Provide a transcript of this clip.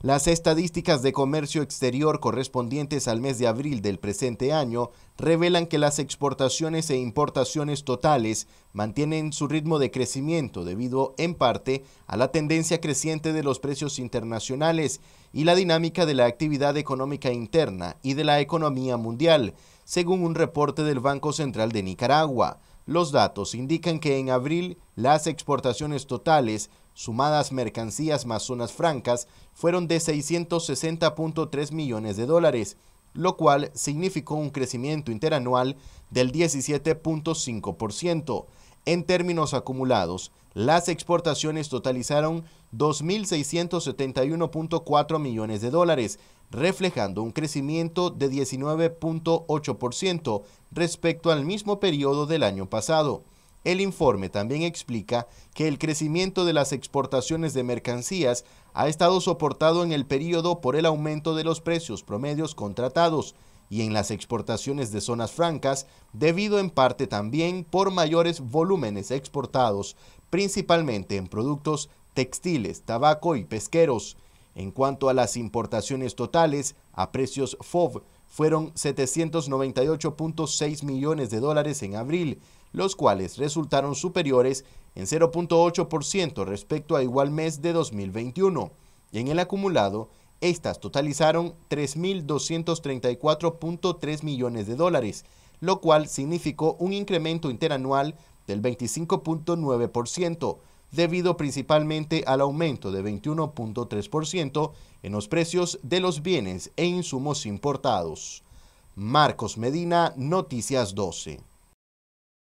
Las estadísticas de comercio exterior correspondientes al mes de abril del presente año revelan que las exportaciones e importaciones totales mantienen su ritmo de crecimiento debido en parte a la tendencia creciente de los precios internacionales y la dinámica de la actividad económica interna y de la economía mundial, según un reporte del Banco Central de Nicaragua. Los datos indican que en abril las exportaciones totales, sumadas mercancías más zonas francas, fueron de 660.3 millones de dólares, lo cual significó un crecimiento interanual del 17.5%. En términos acumulados, las exportaciones totalizaron 2.671.4 millones de dólares, reflejando un crecimiento de 19.8% respecto al mismo periodo del año pasado. El informe también explica que el crecimiento de las exportaciones de mercancías ha estado soportado en el periodo por el aumento de los precios promedios contratados y en las exportaciones de zonas francas, debido en parte también por mayores volúmenes exportados, principalmente en productos textiles, tabaco y pesqueros. En cuanto a las importaciones totales, a precios FOB fueron 798.6 millones de dólares en abril, los cuales resultaron superiores en 0.8% respecto a igual mes de 2021. Y en el acumulado, estas totalizaron 3.234.3 millones de dólares, lo cual significó un incremento interanual del 25.9%, debido principalmente al aumento de 21.3% en los precios de los bienes e insumos importados. Marcos Medina, Noticias 12.